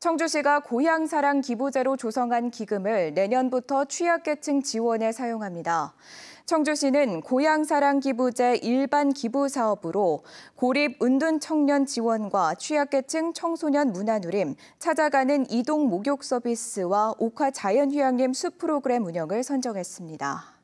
청주시가 고향사랑 기부제로 조성한 기금을 내년부터 취약계층 지원에 사용합니다. 청주시는 고향사랑 기부제 일반 기부 사업으로 고립 은둔 청년 지원과 취약계층 청소년 문화누림, 찾아가는 이동 목욕 서비스와 옥화 자연휴양림 숲 프로그램 운영을 선정했습니다.